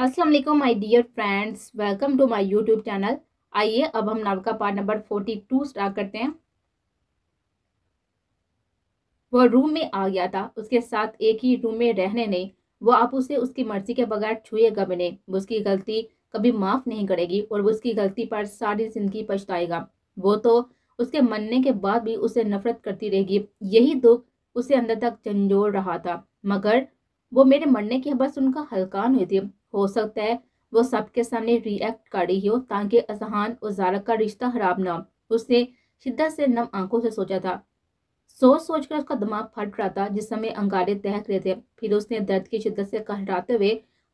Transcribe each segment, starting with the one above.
अस्सलाम वालेकुम my dear friends welcome to my YouTube channel आइए अब हम नाव का part number forty two start करते हैं वह रूम में आ गया था उसके साथ एक ही रूम में रहने ने वो आप उसे उसकी मर्जी के बगैर छुएगा भी नहीं वो उसकी गलती कभी माफ़ नहीं करेगी और वो उसकी गलती पर सारी जिंदगी पछताएगा वो तो उसके मरने के बाद भी उसे नफरत करती रहेगी यही दुख उसे अंदर तक झंझोड़ रहा था मगर वो मेरे मरने की बस उनका हल्का नहीं थी हो सकता है वो सबके सामने रिएक्ट कर रही हो ताकि अजहान और जारा का रिश्ता खराब ना हो उसने शिद्दत से नम आंखों से सोचा था सोच सोच कर उसका दिमाग फट रहा था जिस समय अंगारे दहक रहे थे फिर उसने दर्द की शिद्दत से कहराते हुए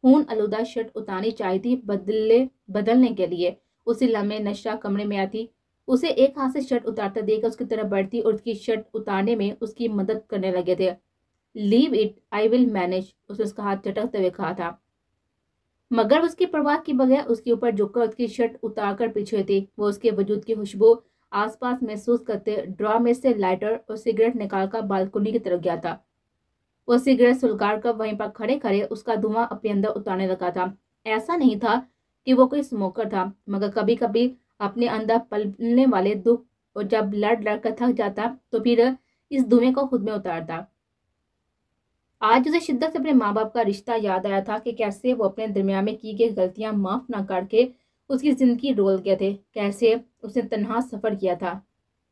खून आलूदा शर्ट उतारनी चाहिए थी बदले बदलने के लिए उसी लम्हे नशा कमरे में आती उसे एक हाथ से शर्ट उतारता देखकर उसकी तरफ बढ़ती और उसकी शर्ट उतारने में उसकी मदद करने लगे थे leave it I will manage उसने उसका हाथ चटकते हुए कहा था मगर उसकी परवाह के बगैर उसके ऊपर झुककर उसकी शर्ट उतारकर पीछे थी वो उसके वजूद की खुशबू आसपास महसूस करते ड्रॉ में से लाइटर और सिगरेट निकालकर बालकनी की तरफ गया था वो सिगरेट सुलगाड़ कर वहीं पर खड़े खड़े उसका धुआं अपने अंदर उतारने लगा था ऐसा नहीं था कि वो कोई स्मोकर था मगर कभी कभी अपने अंदर पलने वाले दुख और जब लड़ लड़ कर थक जाता तो फिर इस धुएं को खुद में उतारता आज उसे शिद्दत से अपने माँ बाप का रिश्ता याद आया था कि कैसे वो अपने दरमिया में की गई गलतियाँ माफ़ ना करके उसकी ज़िंदगी रोल गए थे कैसे उसने तनहा सफ़र किया था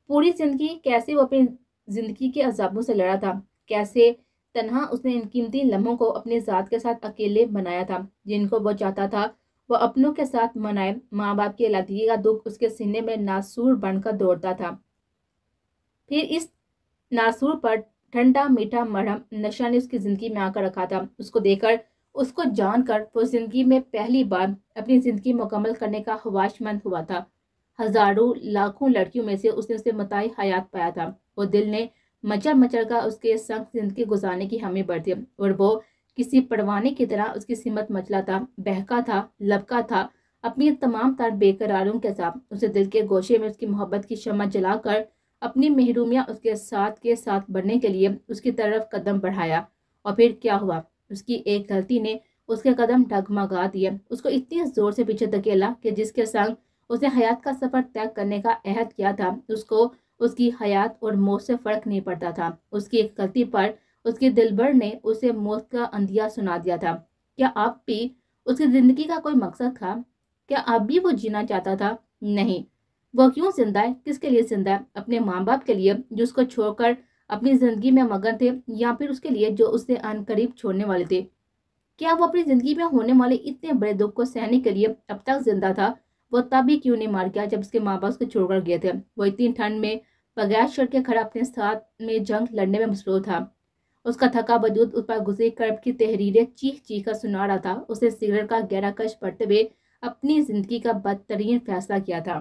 पूरी ज़िंदगी कैसे वो अपनी ज़िंदगी के अजाबों से लड़ा था कैसे तनहा उसने इन कीमती लम्हों को अपने ज़ात के साथ अकेले बनाया था जिनको वो चाहता था वह अपनों के साथ मनाए माँ बाप के अलादगी का दुख उसके सीने में नासूर बनकर दौड़ता था फिर इस नासूर पर ठंडा मीठा मरहम नशा ने उसकी ज़िंदगी में आकर रखा था उसको देखकर उसको जानकर वो ज़िंदगी में पहली बार अपनी ज़िंदगी मुकम्मल करने का ख्वाहिशमंद हुआ था हज़ारों लाखों लड़कियों में से उसने उसे मताई हयात पाया था वो दिल ने मचर मचर का उसके संग जिंदगी गुजारने की हमें दिया और वो किसी परवाने की तरह उसकी सिमत मचला था बहका था लबका था अपनी तमाम तार बेकरारों के साथ उसे दिल के गोशे में उसकी मोहब्बत की शमा जलाकर अपनी महरूमिया उसके साथ के साथ बढ़ने के लिए उसकी तरफ कदम बढ़ाया और फिर क्या हुआ उसकी एक गलती ने उसके कदम ढगमगा दिए उसको इतनी जोर से पीछे धकेला कि जिसके संग उसने हयात का सफ़र तय करने का अहद किया था उसको उसकी हयात और मौत से फ़र्क नहीं पड़ता था उसकी एक गलती पर उसके दिलबर ने उसे मौत का अंधिया सुना दिया था क्या आप भी उसकी ज़िंदगी का कोई मकसद था क्या आप भी वो जीना चाहता था नहीं वह क्यों जिंदा है किसके लिए जिंदा है अपने माँ बाप के लिए जो उसको छोड़कर अपनी जिंदगी में मगन थे या फिर उसके लिए जो उससे अन करीब छोड़ने वाले थे क्या वो अपनी जिंदगी में होने वाले इतने बड़े दुख को सहने के लिए अब तक जिंदा था वो तब क्यों नहीं मार गया जब उसके माँ बाप उसको छोड़कर गए थे वो इतनी ठंड में बगैर शर्ट के खड़ा अपने साथ में जंग लड़ने में मसरूर था उसका थका वजूद उस पर गुजरी कर्ब की तहरीरें चीख चीख कर सुना रहा था उसने सिगरेट का गहरा कश पड़ते हुए अपनी जिंदगी का बदतरीन फैसला किया था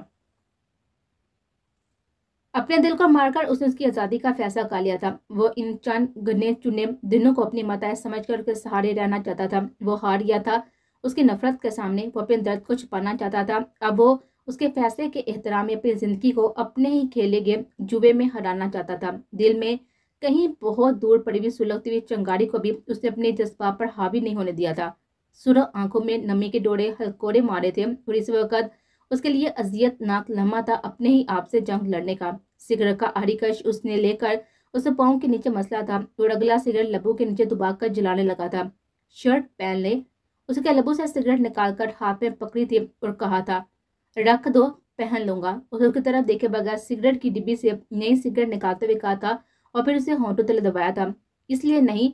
अपने दिल को मारकर उसने उसकी आज़ादी का फैसला कर लिया था वो इन चंद गने चुने दिनों को अपनी माताएं समझ कर उसके सहारे रहना चाहता था वो हार गया था उसकी नफरत के सामने वो अपने दर्द को छुपाना चाहता था अब वो उसके फैसले के एहतराम में अपनी ज़िंदगी को अपने ही खेले गए जुबे में हराना चाहता था दिल में कहीं बहुत दूर पड़ी हुई सुलगती हुई चंगारी को भी उसने अपने जज्बा पर हावी नहीं होने दिया था सुरह आंखों में नमी के डोरे हल्कोड़े मारे थे और इस वक्त उसके लिए अजियतनाक लम्हा था अपने ही आप से जंग लड़ने का सिगरेट का आरिकश उसने लेकर उसे पाँव के नीचे मसला था और अगला सिगरेट लबू के नीचे दुबाक कर जलाने लगा था शर्ट पहन ले उसके लबू से सिगरेट निकाल कर हाथ में पकड़ी थी और कहा था रख दो पहन लूंगा उसकी तरफ देखे बगैर सिगरेट की डिब्बी से नई सिगरेट निकालते हुए कहा था और फिर उसे होंटों तले दबाया था इसलिए नहीं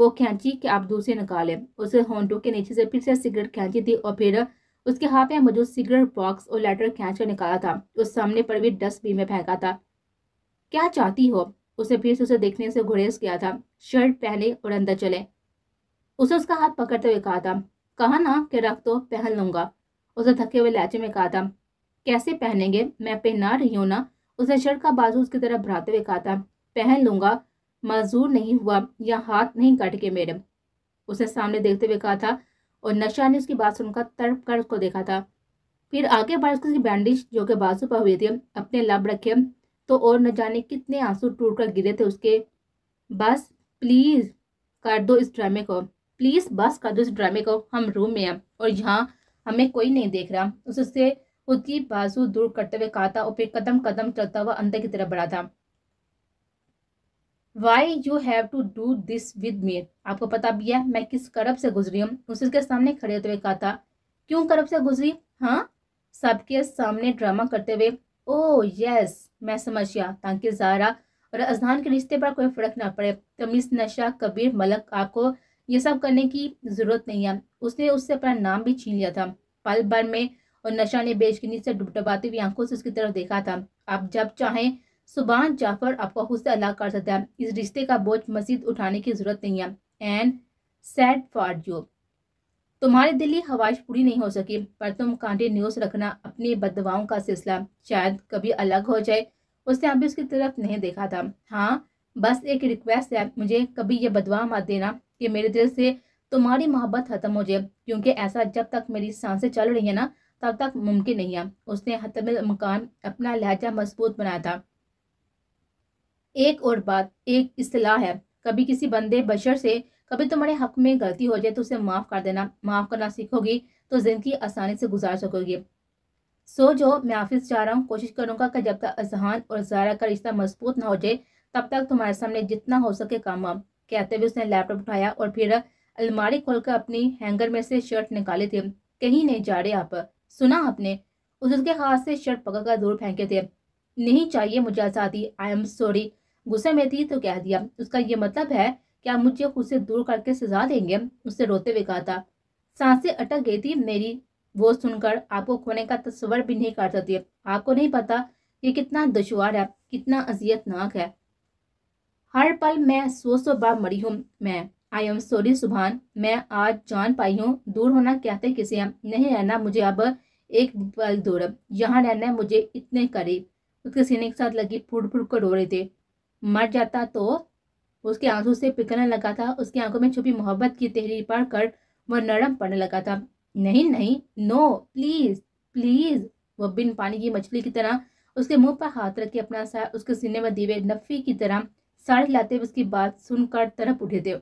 वो खींची कि आप दूसरे निकालें उसे होंटों के नीचे से फिर से सिगरेट खींची थी और फिर उसके हाथ में मौजूद सिगरेट बॉक्स और लेटर कर निकाला था उस सामने पर भी डस्टबिन में फेंका था क्या चाहती हो उसे फिर से उसे देखने से गुरेज किया था शर्ट पहने और अंदर चले उसे उसका हाथ पकड़ते हुए कहा था कहा ना कि रख तो पहन लूंगा उसे थके हुए लहजे में कहा था कैसे पहनेंगे मैं पहना रही हूँ ना उसे शर्ट का बाजू उसकी तरफ भराते हुए कहा था पहन लूंगा मजदूर नहीं हुआ या हाथ नहीं कट के मेरे उसे सामने देखते हुए कहा था और नशा ने उसकी बात सुनकर तड़प कर उसको देखा था फिर आगे बढ़ उसकी बैंडेज जो कि बाजू पर हुई थी अपने लब रखे तो और न जाने कितने आंसू टूट कर गिरे थे उसके बस प्लीज़ कर दो इस ड्रामे को प्लीज़ बस कर दो इस ड्रामे को हम रूम में हैं और यहाँ हमें कोई नहीं देख रहा उससे खुद की बाजू दूर करते हुए कहा था और फिर कदम कदम चलता हुआ अंदर की तरफ बढ़ा था why you have to do this with me आपको पता भी है मैं किस कड़प से गुजरी हूँ उसी के सामने खड़े होते हुए कहा था क्यों कड़प से गुजरी हाँ सबके सामने ड्रामा करते हुए ओ oh, यस मैं समझ गया ताकि जारा और अजहान के रिश्ते पर कोई फर्क ना पड़े तमीज़ तो नशा कबीर मलक आपको ये सब करने की ज़रूरत नहीं है उसने उससे अपना नाम भी छीन लिया था पल भर में और नशा ने बेचकीनी से डुबडबाती हुए आंखों से उसकी तरफ देखा था आप जब चाहें सुबान जाफर आपका खुद से अलग कर सकता है इस रिश्ते का बोझ मजीद उठाने की जरूरत नहीं है एंड सैड फॉर यू तुम्हारी दिल्ली ख्वाहिश पूरी नहीं हो सकी पर तुम कंटिन्यूस रखना अपनी बदवाओं का सिलसिला शायद कभी अलग हो जाए उसने अभी उसकी तरफ नहीं देखा था हाँ बस एक रिक्वेस्ट है मुझे कभी यह बदवा मत देना कि मेरे दिल से तुम्हारी मोहब्बत ख़त्म हो जाए क्योंकि ऐसा जब तक मेरी सांसें चल रही है ना तब तक मुमकिन नहीं है उसने हतम मकान अपना लहजा मजबूत बनाया था एक और बात एक असलाह है कभी किसी बंदे बशर से कभी तुम्हारे हक में गलती हो जाए तो उसे माफ़ कर देना माफ़ करना सीखोगी तो ज़िंदगी आसानी से गुजार सकोगी सो जो मैं ऑफिस जा रहा हूँ कोशिश करूंगा कि जब तक अजहान और जारा का रिश्ता मजबूत ना हो जाए तब तक तुम्हारे सामने जितना हो सके काम आप कहते हुए उसने लैपटॉप उठाया और फिर अलमारी खोलकर अपनी हैंगर में से शर्ट निकाले थे कहीं नहीं जा रहे आप सुना आपने उसके हाथ से शर्ट पकड़ कर दूर फेंके थे नहीं चाहिए मुझे आज़ादी आई एम सॉरी गुस्से में थी तो कह दिया उसका ये मतलब है कि आप मुझे खुद से दूर करके सजा देंगे उससे रोते हुए कहा था सांसें अटक गई थी मेरी वो सुनकर आपको खोने का तस्वर भी नहीं कर सकती आपको नहीं पता ये कितना दुशवार है कितना अजियतनाक है हर पल मैं सो सो बार मरी हूँ मैं आई एम सॉरी सुभान मैं आज जान पाई हूँ दूर होना कहते किसे हम नहीं रहना मुझे अब एक पल दूर यहाँ रहना मुझे इतने करीब उसके सीने के साथ लगी फूट फूट कर रो रहे थे मर जाता तो उसके आंसू से पिघलने लगा था उसकी आंखों में छुपी मोहब्बत की तहरीर पढ़कर वह नरम पड़ने लगा था नहीं नहीं नो प्लीज़ प्लीज़ वह बिन पानी की मछली की तरह उसके मुंह पर हाथ रख के अपना सा उसके सीने में दीवे नफ़ी की तरह साड़ लाते हुए उसकी बात सुनकर तरफ उठे थे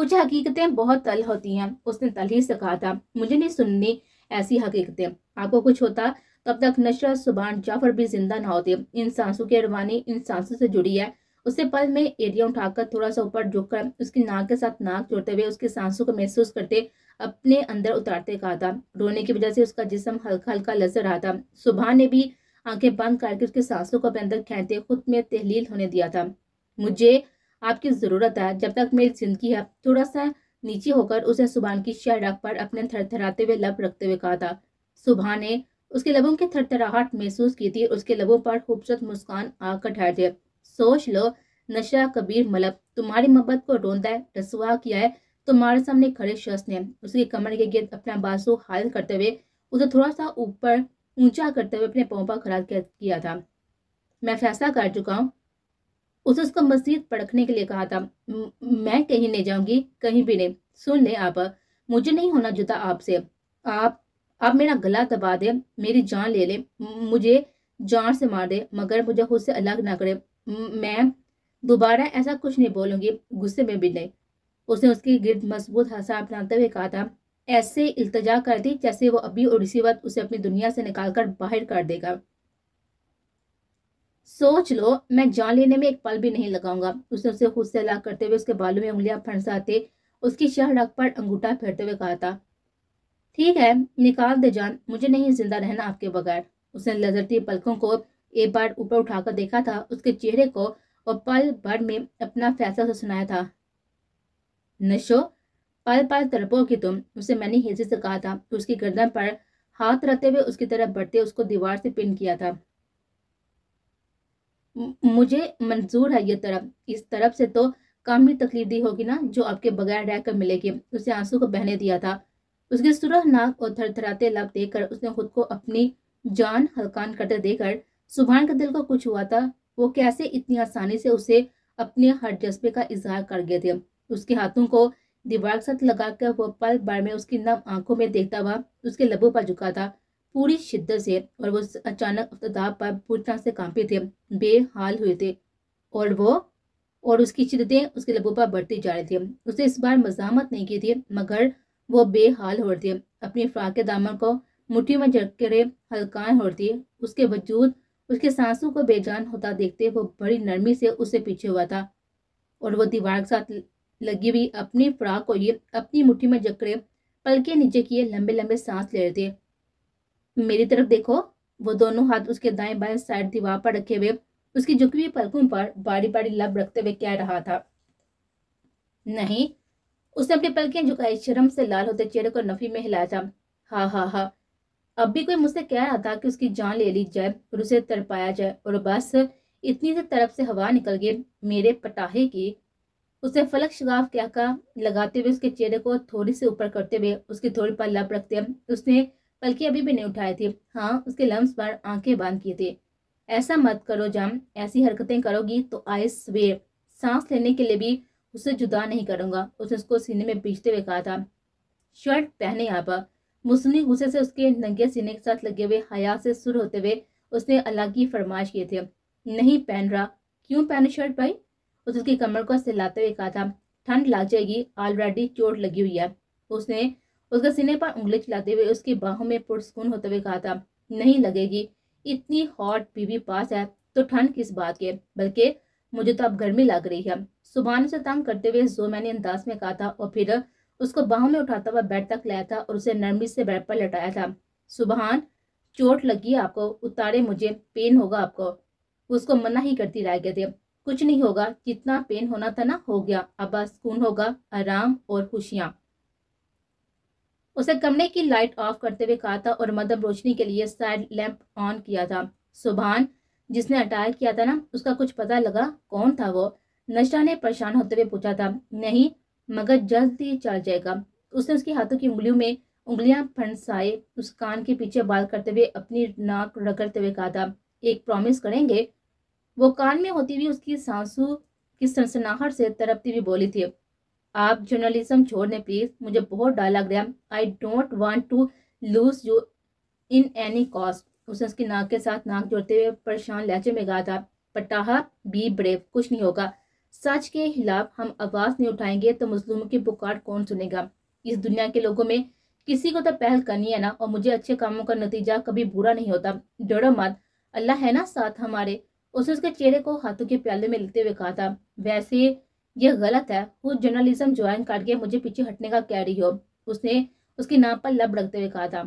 कुछ हकीकतें बहुत तल होती हैं उसने तल ही से कहा था मुझे नहीं सुननी ऐसी हकीकतें आपको कुछ होता तब तक नशरत सुबान जाफर भी जिंदा ना होती इन सांसों की अडवानी इन सांसों से जुड़ी है उसे पल में एरिया उठाकर थोड़ा सा ऊपर झुककर उसकी नाक के साथ नाक जोड़ते हुए उसकी सांसों को महसूस करते अपने अंदर उतारते कहा था रोने की वजह से उसका जिसम हल्का हल्का लजर रहा था सुबह ने भी आंखें बंद करके उसके सांसों को अपने अंदर खेते खुद में तहलील होने दिया था मुझे आपकी ज़रूरत है जब तक मेरी जिंदगी है थोड़ा सा नीचे होकर उसे सुबहान की शह रख पर अपने थरथराते हुए लप रखते हुए कहा था सुबह ने उसके लबों की थरथराहट महसूस की थी उसके लबों पर खूबसूरत मुस्कान आकर ठहर थे सोच लो नशा कबीर मलब तुम्हारी मोहब्बत को रोंदा है रसुआ किया है तुम्हारे सामने खड़े शख्स ने उसकी कमर के गिर अपना बासू हाल करते हुए उसे थोड़ा सा ऊपर ऊंचा करते हुए अपने पाँव पर खड़ा किया था मैं फैसला कर चुका हूँ उसे उसको मस्जिद पड़खने के लिए कहा था मैं कहीं नहीं जाऊंगी कहीं भी नहीं सुन ले आप मुझे नहीं होना जुता आपसे आप आप मेरा गला दबा दे मेरी जान ले ले मुझे जान से मार दे मगर मुझे खुद से अलग ना करे मैं दोबारा ऐसा कुछ नहीं बोलूंगी गुस्से में भी नहीं उसने उसके गिरद मजबूत हंसा अपनाते हुए कहा था ऐसे इल्तजा कर दी जैसे वो अभी और इसी वक्त उसे अपनी दुनिया से निकाल कर बाहर कर देगा सोच लो मैं जान लेने में एक पल भी नहीं लगाऊंगा उसने उसे खुद से अलग करते हुए उसके बालों में उंगलियां फंसाते उसकी शहरक पर अंगूठा फेरते हुए कहा था ठीक है निकाल दे जान मुझे नहीं जिंदा रहना आपके बगैर उसने लजरती पलकों को एक बार ऊपर उठाकर देखा था उसके चेहरे को और पल भर में अपना फैसला से सुनाया था नशो पल पल तड़पोगी तुम उसे मैंने हेजी से कहा था तो उसकी गर्दन पर हाथ रहते हुए उसकी तरफ बढ़ते उसको दीवार से पिन किया था मुझे मंजूर है ये तरफ इस तरफ से तो भी तकलीफ दी होगी ना जो आपके बगैर रहकर मिलेगी उसे आंसू को बहने दिया था उसके सुरह नाक और थरथराते लब देखकर उसने खुद को अपनी जान हलकान करते देखकर सुभान के दिल को कुछ हुआ था वो कैसे इतनी आसानी से उसे अपने हर जज्बे का इजहार कर गए थे उसके हाथों को दीवार के साथ लगाकर वो पल बार में उसकी नम आंखों में देखता हुआ उसके लबों पर झुका था पूरी शिद्दत से और वो अचानक अफ्ताब पर पूरी तरह से कांपे थे बेहाल हुए थे और वो और उसकी शिद्दतें उसके लबों पर बढ़ती जा रही थी उसने इस बार मजामत नहीं की थी मगर वो बेहाल होती अपनी फ्राक के दामन को मुट्ठी में जकड़े हल्कान होती उसके वजूद उसके सांसों को बेजान होता देखते वो बड़ी नरमी से उसे पीछे हुआ था और वो दीवार के साथ लगी हुई अपनी फ्राक को ये अपनी मुट्ठी में जकड़े पलके नीचे किए लंबे लंबे सांस ले रहे थे मेरी तरफ देखो वो दोनों हाथ उसके दाएं बाएं साइड दीवार पर रखे हुए उसकी झुकी हुई पलकों पर बारी बारी लब रखते हुए कह रहा था नहीं उसने अपनी पलखियां झुकाई शर्म से लाल होते चेहरे को नफी में हिलाया हा हा हा अब भी कोई मुझसे कह रहा था कि उसकी जान ले ली जाए और उसे तड़पाया जाए और बस इतनी से तरफ से हवा निकल गई मेरे पटाहे की उसे फलक शगाफ का लगाते हुए उसके चेहरे को थोड़ी से ऊपर करते हुए उसकी थोड़ी पर लप रखते उसने पलकी अभी भी नहीं उठाई थी हाँ उसके लम्स पर आंखें बांध किए थे ऐसा मत करो जाम ऐसी हरकतें करोगी तो आए सवेर सांस लेने के लिए भी उसे जुदा नहीं करूंगा उसने उसको सीने में पीछते हुए कहा था शर्ट पहने यहाँ पर मुस्लिम गुस्से से उसके नंगे सीने के साथ लगे हुए हया से सुर होते हुए उसने अलग की फरमाइश किए थे नहीं पहन रहा क्यों पहने शर्ट भाई उसकी कमर को सहलाते हुए कहा था ठंड लग जाएगी ऑलरेडी चोट लगी हुई है उसने उसके सीने पर उंगली चलाते हुए उसकी बाहों में पुरस्कून होते हुए कहा था नहीं लगेगी इतनी हॉट बीवी पास है तो ठंड किस बात के बल्कि मुझे तो अब गर्मी लग रही है सुबहानी से तंग करते हुए जोमैनी अंदाज में कहा था और फिर उसको बाहों में उठाता हुआ बेड तक लाया था और उसे नरमी से बेड पर लटाया था सुबहान चोट लगी आपको उतारे मुझे पेन होगा आपको उसको मना ही करती रह गए थे कुछ नहीं होगा जितना पेन होना था ना हो गया अब सुकून होगा आराम और खुशियां उसे कमरे की लाइट ऑफ करते हुए कहा था और मदद रोशनी के लिए साइड लैंप ऑन किया था सुबहान जिसने अटैक किया था ना उसका कुछ पता लगा कौन था वो नशा ने परेशान होते हुए पूछा था नहीं मगर जल्द ही चल जाएगा उसने उसके हाथों की उंगलियों में उंगलियां फंसाए उस कान के पीछे बाल करते हुए अपनी नाक रगड़ते हुए कहा था एक प्रॉमिस करेंगे वो कान में होती हुई उसकी सांसू की सनसनाहट से तरपती हुई बोली थी आप जर्नलिज्म छोड़ने प्लीज मुझे बहुत डर लग रहा I don't want to lose you in any cost उसने उसकी नाक के साथ नाक जोड़ते हुए परेशान लहजे में कहा था पटाहा बी ब्रेव कुछ नहीं होगा सच के खिलाफ हम आवाज़ नहीं उठाएंगे तो मुस्लिमों की पुकार कौन सुनेगा इस दुनिया के लोगों में किसी को तो पहल करनी है ना और मुझे अच्छे कामों का नतीजा कभी बुरा नहीं होता डरो मत अल्लाह है ना साथ हमारे उसने उसके चेहरे को हाथों के प्याले में लेते हुए कहा था वैसे यह गलत है खुद जर्नलिज्म ज्वाइन करके मुझे पीछे हटने का कह रही हो उसने उसके नाम पर लब रखते हुए कहा था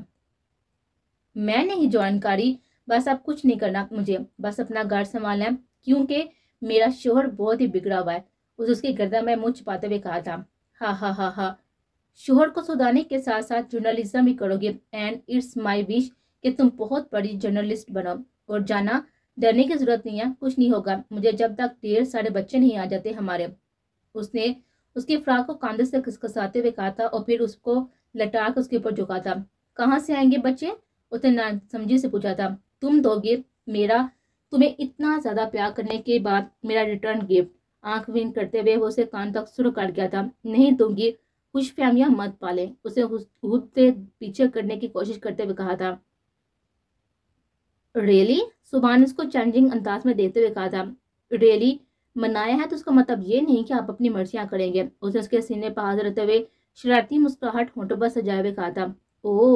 मैं नहीं ज्वाइन करी बस अब कुछ नहीं करना मुझे बस अपना घर संभालना क्योंकि मेरा शोहर बहुत ही बिगड़ा हुआ है उस उसके गर्दा में मुँह छुपाते हुए कहा था हा हा हा हा शोहर को सुधारने के साथ साथ जर्नलिज्म भी करोगे एंड इट्स माई विश कि तुम बहुत बड़ी जर्नलिस्ट बनो और जाना डरने की जरूरत नहीं है कुछ नहीं होगा मुझे जब तक देर सारे बच्चे नहीं आ जाते हमारे उसने उसकी फ्राक को कांधे से खसखसाते हुए कहा था और फिर उसको लटा कर उसके ऊपर झुका था कहाँ से आएंगे बच्चे उसने समझी से पूछा था तुम दोगे मेरा तुम्हें इतना ज़्यादा प्यार करने के बाद मेरा रिटर्न गिफ्ट आंख विन करते हुए वो उसे कान तक शुरू कर गया था नहीं दूंगी कुछ फैमिया मत पाले उसे खुद से पीछे करने की कोशिश करते हुए कहा था रेली सुबह ने उसको चैलेंजिंग अंदाज में देते हुए कहा था रेली मनाया है तो उसका मतलब ये नहीं कि आप अपनी मर्जियां करेंगे उसने उसके सीने पर हाथ रहते हुए शरारती मुस्कुराहट होटों पर सजाए हुए कहा था ओ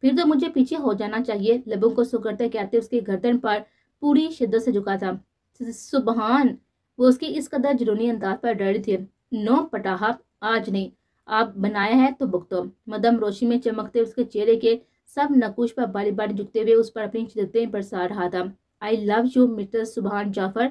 फिर तो मुझे पीछे हो जाना चाहिए लबों को सुकरते कहते उसके गर्दन पर पूरी शिद्दत से झुका था सुबहान वो उसके इस कदर जुनूनी अंदाज पर डर थे नो पटाहा आज नहीं आप बनाया है तो भुगतो मदम रोशनी में चमकते उसके चेहरे के सब नकुश पर बारी बारी झुकते हुए उस पर अपनी चिदतें बरसा रहा था आई लव यू मिस्टर सुबहान जाफर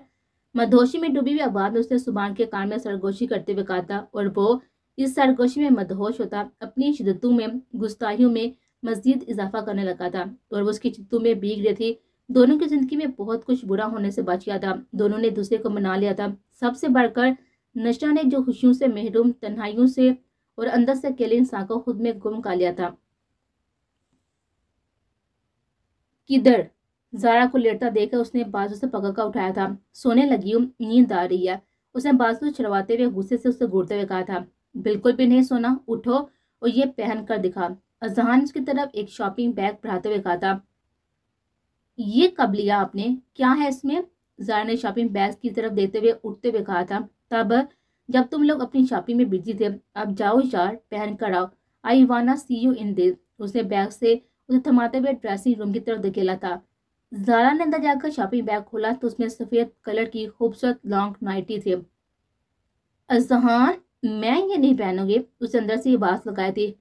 मदहोशी में डूबी हुई आवाज में उसने सुबहान के कान में सरगोशी करते हुए कहा था और वो इस सरगोशी में मदहोश होता अपनी शिदतों में गुस्ताहियों में मजीद इजाफा करने लगा था और वो उसकी चित्तों में भीग रही थी दोनों की ज़िंदगी में बहुत कुछ बुरा होने से बच गया था दोनों ने दूसरे को मना लिया था सबसे बढ़कर नशा ने जो खुशियों से महरूम तन्हाइयों से और अंदर से अकेले इंसान को खुद में गुम का लिया था किधर जारा को लेटता देखकर उसने बाजू से पकड़ कर उठाया था सोने लगी हूँ नींद आ रही है उसने बाजू चढ़वाते हुए गुस्से से उसे घूरते हुए कहा था बिल्कुल भी नहीं सोना उठो और ये पहन कर दिखा अजहान की तरफ एक शॉपिंग बैग बढ़ाते हुए कहा था ये कब लिया आपने क्या है इसमें जारा ने शॉपिंग बैग की तरफ देखते हुए उठते हुए कहा था तब जब तुम लोग अपनी शॉपिंग में बिजी थे अब जाओ यार पहन कर आओ I wanna see you in this उसने बैग से उसे थमाते हुए ड्रेसिंग रूम की तरफ धकेला था जारा ने अंदर जाकर शॉपिंग बैग खोला तो उसमें सफ़ेद कलर की खूबसूरत लॉन्ग नाइटी थी अजहान मैं ये नहीं पहनूंगी उसे अंदर से आवाज़ लगाई थी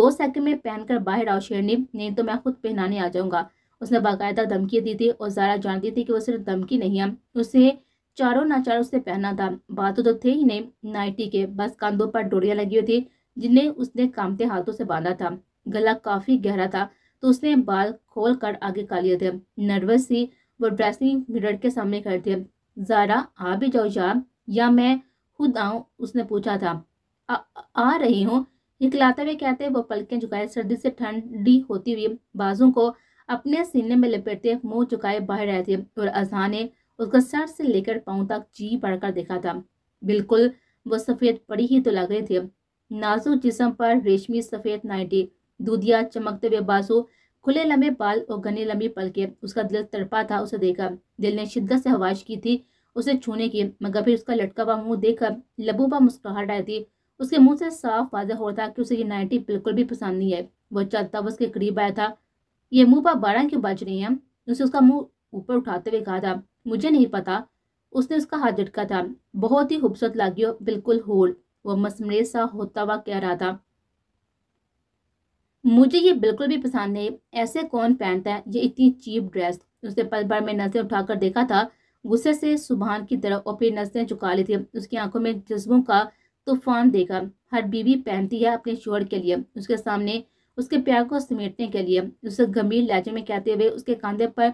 दो सेकंड में पहनकर बाहर आओ शेरनी नहीं तो मैं खुद पहनाने आ जाऊंगा उसने बाकायदा धमकी दी थी और ज़ारा जानती थी कि वो सिर्फ धमकी नहीं है उसे चारों नाचारों से पहना था बातों तो थे ही नहीं नाइटी के बस कांधों पर डोरियाँ लगी हुई थी जिन्हें उसने कामते हाथों से बांधा था गला काफ़ी गहरा था तो उसने बाल खोल कर आगे का लिए थे नर्वस थी वो ड्रेसिंग मिरर के सामने खड़े थे ज़ारा आ भी जाओ जा या मैं खुद आऊं उसने पूछा था आ, आ रही हूँ निकलाते हुए कहते वो पलकें झुकाए सर्दी से ठंडी होती हुई बाजू को अपने सीने में लपेटते मुंह चुकाए बह रहे थे और अजहा ने उसका सर से लेकर पाँव तक जी कर देखा था बिल्कुल वो सफ़ेद पड़ी ही तो लग रहे थे नाजुक जिसम पर रेशमी सफ़ेद नाइटी दूधिया चमकते हुए बाजू खुले लंबे बाल और घने लंबी पलके उसका दिल तड़पा था उसे देखा दिल ने शिद्दत से हवाश की थी उसे छूने की मगर फिर उसका लटका हुआ मुंह देखकर पर मुस्कुराहट आई थी उसके मुंह से साफ वाजह हो रहा था कि उसे ये नाइटी बिल्कुल भी पसंद नहीं है वह चलता उसके करीब आया था ये मुंह पर बारह क्यों बज रही है उसने उसका मुंह ऊपर उठाते हुए कहा था मुझे नहीं पता उसने उसका हाथ झटका था बहुत ही खूबसूरत लगी हो बिल्कुल होल वो मसमरे सा होता हुआ कह रहा था मुझे ये बिल्कुल भी पसंद नहीं ऐसे कौन पहनता है ये इतनी चीप ड्रेस उसने पल भर में नजरें उठाकर देखा था गुस्से से सुबहान की तरफ और फिर नजरें झुका ली थी उसकी आंखों में जज्बों का तूफान देखा हर बीवी पहनती है अपने शोर के लिए उसके सामने उसके प्यार को समेटने के लिए उसे गंभीर लहजे में कहते हुए उसके कंधे पर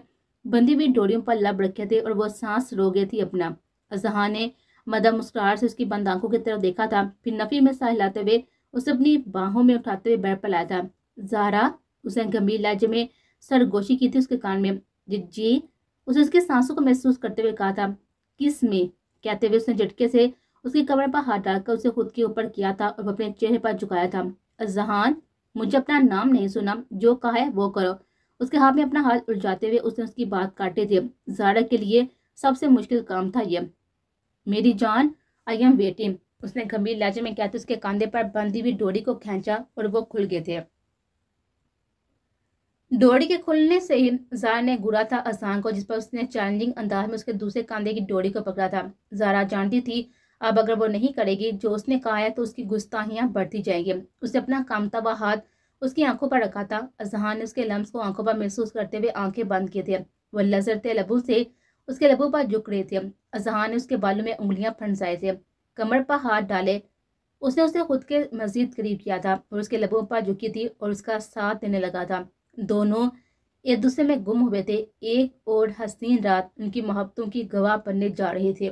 बंधी हुई डोरियों पर लब रखे थे और वह सांस रो गई थी अपना अजहा ने मदा मुस्कुराहट से उसकी बंद आंखों की तरफ देखा था फिर नफी में सा हुए उसे अपनी बाहों में उठाते हुए बैठ पलाया था जहरा उसने गंभीर लहजे में सरगोशी की थी उसके कान में जी उसे उसके सांसों को महसूस करते हुए कहा था किस में कहते हुए उसने झटके से उसकी कमर पर हाथ डालकर उसे खुद के ऊपर किया था और अपने चेहरे पर झुकाया था अजहान मुझे अपना नाम नहीं सुना जो कहा है वो करो उसके हाथ में अपना हाथ उलझाते हुए उसने उसकी बात काटे थे जारा के लिए सबसे मुश्किल काम था यह मेरी जान आई एम वेटिंग उसने गंभीर लहजे में कहते उसके कंधे पर बंधी हुई डोरी को खींचा और वो खुल गए थे डोरी के खुलने से ही जारा ने घुरा था असान को जिस पर उसने चैलेंजिंग अंदाज में उसके दूसरे कंधे की डोरी को पकड़ा था जारा जानती थी अब अगर वो नहीं करेगी जो उसने कहा है तो उसकी गुस्ताहियाँ बढ़ती जाएंगी उसने अपना कामता हुआ हाथ उसकी आंखों पर रखा था अजहान ने उसके लम्स को आंखों पर महसूस करते हुए आंखें बंद किए थे वह लजरते लबों से उसके लबों पर झुक रहे थे अजहान ने उसके बालों में उंगलियां फंसाए थे कमर पर हाथ डाले उसने उसे खुद के मजीद करीब किया था और उसके लबों पर झुकी थी और उसका साथ देने लगा था दोनों एक दूसरे में गुम हुए थे एक और हसीन रात उनकी मोहब्बतों की गवाह बनने जा रहे थे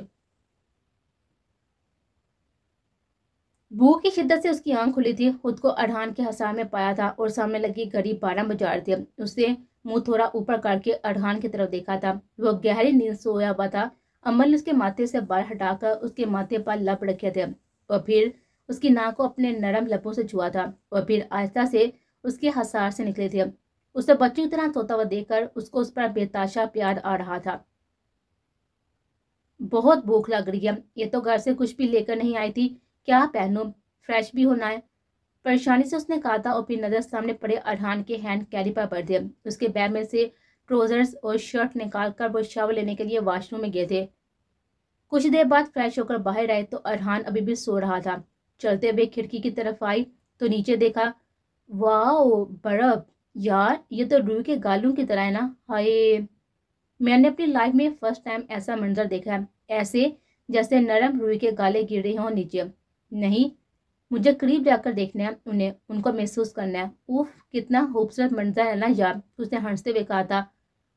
भूख की शिद्दत से उसकी आंख खुली थी खुद को अड़हान के हसा में पाया था और सामने लगी गरीब बारह बुजार थी उसने मुंह थोड़ा ऊपर करके अड़हान की तरफ देखा था वह गहरी नींद सोया हुआ था अमल ने उसके माथे से बाल हटाकर उसके माथे पर लप रखे थे और फिर उसकी नाक को अपने नरम लपों से छुआ था और फिर आहिस्ता से उसके हसार से निकले थे उसे बच्चों की तरह सोता हुआ देखकर उसको उस पर बेताशा प्यार आ रहा था बहुत भूख लग रही है ये तो घर से कुछ भी लेकर नहीं आई थी क्या पहनो फ्रेश भी होना है परेशानी से उसने कहा था और फिर नज़र सामने पड़े अरहान के हैंड कैरी पर पड़ उसके बैग में से ट्रोजर्स और शर्ट निकाल कर वो शावर लेने के लिए वाशरूम में गए थे कुछ देर बाद फ्रेश होकर बाहर आए तो अरहान अभी भी सो रहा था चलते हुए खिड़की की तरफ आई तो नीचे देखा वाह बर्फ यार ये तो रूई के गालों की तरह है ना हाय मैंने अपनी लाइफ में फर्स्ट टाइम ऐसा मंजर देखा है ऐसे जैसे नरम रूई के गाले गिर रहे हों नीचे नहीं मुझे करीब जाकर देखना है उन्हें उनको महसूस करना है उफ कितना खूबसूरत मंजर है ना यार उसने हंसते हुए कहा था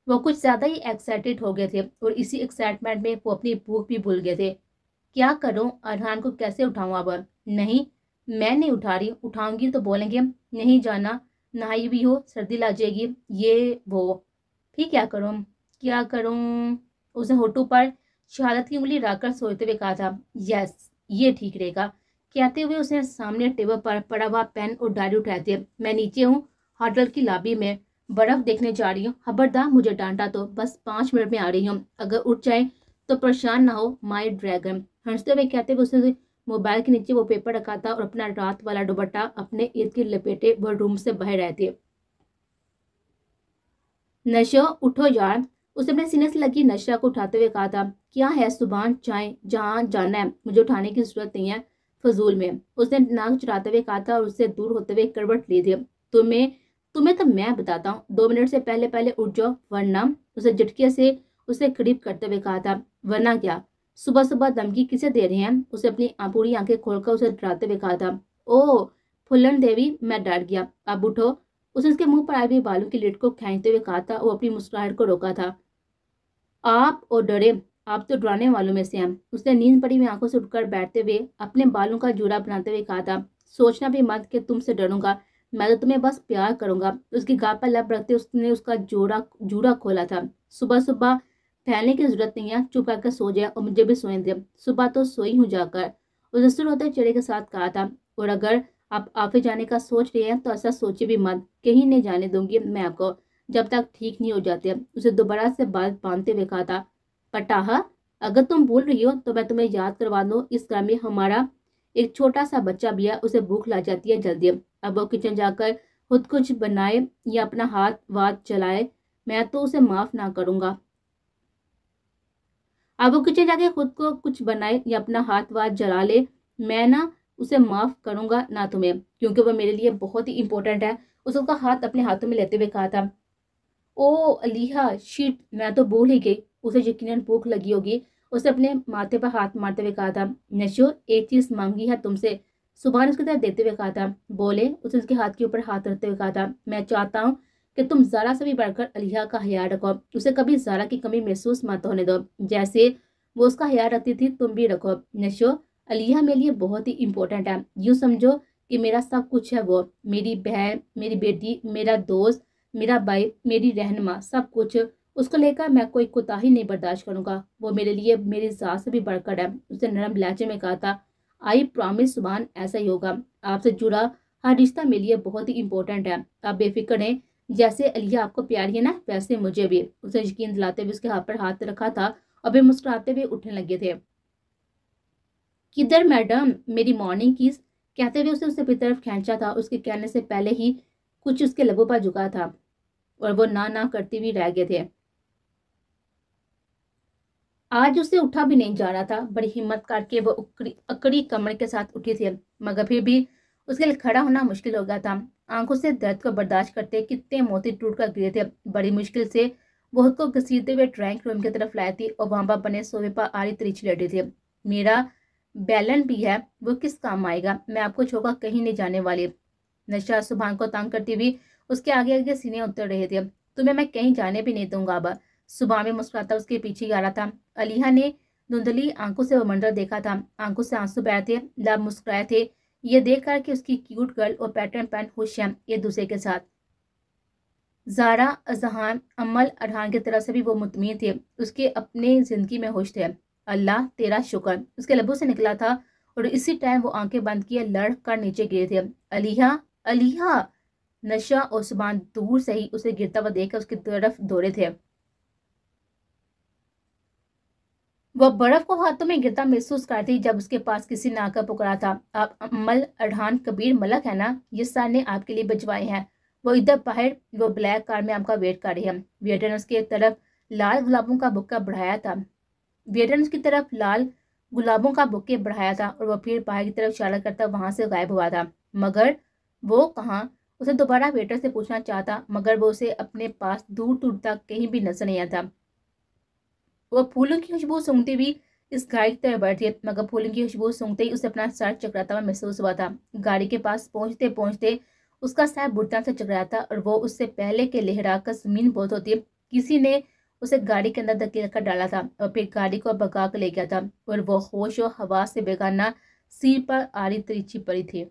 वो कुछ ज़्यादा ही एक्साइटेड हो गए थे और इसी एक्साइटमेंट में वो अपनी भूख भी भूल गए थे क्या करूं अरहान को कैसे उठाऊँ अब नहीं मैं नहीं उठा रही उठाऊंगी तो बोलेंगे नहीं जाना नहाई भी हो सर्दी ला जाएगी ये वो फिर क्या करूँ क्या करूँ उसने होटू पर शहादत की उंगली रखकर सोचते हुए कहा था यस ये ठीक रहेगा कहते हुए उसने सामने टेबल पर पड़ा हुआ पेन और डायरी उठाए थे मैं नीचे हूँ होटल की लाबी में बर्फ देखने जा रही हूँ खबरदार मुझे डांटा तो बस पाँच मिनट में आ रही हूँ अगर उठ जाए तो परेशान ना हो माई ड्रैगन हंसते हुए कहते हुए उसने मोबाइल के नीचे वो पेपर रखा था और अपना रात वाला दुबट्टा अपने ईद के लपेटे व रूम से बाहर रहते थे नशो उठो यार उसने अपने सीने से लगी नशा को उठाते हुए कहा था क्या है सुबह चाय जहाँ जाना है मुझे उठाने की जरूरत नहीं है फजूल में उसने नाक चुराते हुए कहा था और उससे दूर होते हुए करवट ली थी तुम्हें तुम्हें तो मैं बताता हूँ दो मिनट से पहले पहले उठ जाओ वरना उसे झटके से उसे करीब करते हुए कहा था वरना क्या सुबह सुबह धमकी किसे दे रहे हैं उसे अपनी पूरी आंखें खोलकर उसे डराते हुए कहा था ओ फुलन देवी मैं डर गया अब उठो उसने उसके मुंह पर आए हुए बालों की लिट को खींचते हुए कहा था वो अपनी मुस्कुराहट को रोका था आप और डरे आप तो डराने वालों में से हैं उसने नींद पड़ी हुई आंखों से उठकर बैठते हुए अपने बालों का जूड़ा बनाते हुए कहा था सोचना भी मत कि तुमसे डरूंगा मैं तो तुम्हें बस प्यार करूंगा उसकी गाप पर लब रखते उसने उसका जोड़ा जूड़ा खोला था सुबह सुबह फैलने की जरूरत नहीं है चुप करके सो जाए और मुझे भी सोने दे सुबह तो सोई हूँ जाकर उसने होते चेड़े के साथ कहा था और अगर आप ऑफिस जाने का सोच रहे हैं तो ऐसा सोचे भी मत कहीं नहीं जाने दूंगी मैं आपको जब तक ठीक नहीं हो जाते उसे दोबारा से बाल बांधते हुए कहा था कटाहा अगर तुम भूल रही हो तो मैं तुम्हें याद करवा दूँ इस घर में हमारा एक छोटा सा बच्चा भी है उसे भूख लग जाती है जल्दी अब वो किचन जाकर खुद कुछ बनाए या अपना हाथ वात चलाए मैं तो उसे माफ़ ना करूंगा अब वो किचन जाके खुद को कुछ बनाए या अपना हाथ वात जला ले मैं ना उसे माफ़ करूंगा ना तुम्हें क्योंकि वह मेरे लिए बहुत ही इंपॉर्टेंट है उसका हाथ अपने हाथों में लेते हुए कहा था ओ अलीहा शीट मैं तो भूल ही गई उसे यकीन भूख लगी होगी उसने अपने माथे पर हाथ मारते हुए कहा था नशो एक चीज़ मांगी है तुमसे सुबह ने उसकी तरह देते हुए कहा था बोले उसने उसके हाथ के ऊपर हाथ रखते हुए कहा था मैं चाहता हूँ कि तुम जारा से भी बढ़कर अलिया का हयाल रखो उसे कभी जारा की कमी महसूस मत होने दो जैसे वो उसका हयाल रखती थी तुम भी रखो नशो अलिया मेरे लिए बहुत ही इंपॉर्टेंट है यूँ समझो कि मेरा सब कुछ है वो मेरी बहन मेरी बेटी मेरा दोस्त मेरा भाई मेरी रहनमा सब कुछ उसको लेकर मैं कोई कोताही नहीं बर्दाश्त करूंगा वो मेरे लिए मेरी सास से भी बढ़कर है उसने नरम लहजे में कहा था आई प्रॉमिस सुबह ऐसा ही होगा आपसे जुड़ा हर रिश्ता मेरे लिए बहुत ही इंपॉर्टेंट है आप बेफिक्र हैं जैसे अलिया आपको प्यारी है ना वैसे मुझे भी उसे यकीन दिलाते हुए उसके हाथ पर हाथ रखा था और वे मुस्कुराते हुए उठने लगे थे किधर मैडम मेरी मॉर्निंग की कहते हुए उसे उसे अपनी तरफ खींचा था उसके कहने से पहले ही कुछ उसके लबों पर झुका था और वो ना ना करती हुई रह गए थे आज उसे उठा भी नहीं जा रहा था बड़ी हिम्मत करके वह अकड़ी कमर के साथ उठी थी मगर फिर भी उसके लिए खड़ा होना मुश्किल हो गया था आंखों से दर्द को बर्दाश्त करते कितने मोती टूट कर गिरे थे बड़ी मुश्किल से वह को घसीटते हुए ड्राइंग रूम की तरफ लाई थी और वहाँ पर बने सोफे पर आरी तिरछी लेटे थी मेरा बैलन भी है वो किस काम आएगा मैं आपको छोड़कर कहीं नहीं जाने वाली नशा सुभान को तंग करती हुई उसके आगे आगे सीने उतर रहे थे तुम्हें मैं कहीं जाने भी नहीं दूंगा अब सुबह में मुस्कुराता उसके पीछे आ रहा था अलीहा ने धुंधली आंखों से वो मंडर देखा था आंखों से आंसू बह थे लब मुस्कुराए थे ये देख कि उसकी क्यूट गर्ल और पैटर्न पैन खुश हैं ये दूसरे के साथ जारा अजहान अमल अरहान की तरफ से भी वो मुतमिन थे उसके अपने ज़िंदगी में खुश थे अल्लाह तेरा शुक्र उसके लबों से निकला था और इसी टाइम वो आंखें बंद किए लड़ कर नीचे गिरे थे अलीहा अलीहा नशा और सुबह दूर से ही उसे गिरता हुआ देखकर उसकी तरफ दौड़े थे वह बर्फ को हाथों में गिरता महसूस करती जब उसके पास किसी ने आकर पुकारा था आप अमल अढ़ान कबीर मलक है ना ये सर ने आपके लिए बजवाए हैं वो इधर बाहर वो ब्लैक कार में आपका वेट कर रही है वेटर ने तरफ लाल गुलाबों का बुक्का बढ़ाया था वेटर ने उसकी तरफ लाल गुलाबों का बुक्के बढ़ाया था और वह फिर बाहर की तरफ इशारा करता वहां से गायब हुआ था मगर वो कहाँ उसे दोबारा वेटर से पूछना चाहता मगर वो उसे अपने पास दूर दूर तक कहीं भी नजर नहीं आता वह फूलों की खुशबू सूंघते भी इस गाड़ी की तरफ गया मगर फूलों की खुशबू सूंघते ही उसे अपना सर चकराता हुआ महसूस हुआ था गाड़ी के पास पहुंचते पहुंचते उसका सर बुढ़ता से चकराया था और वो उससे पहले के लहरा कर जमीन बहुत होती किसी ने उसे गाड़ी के अंदर धकेल कर डाला था और फिर गाड़ी को भगा कर ले गया था और वो होश और हवा से बेगाना सिर पर आरी तिरछी पड़ी थी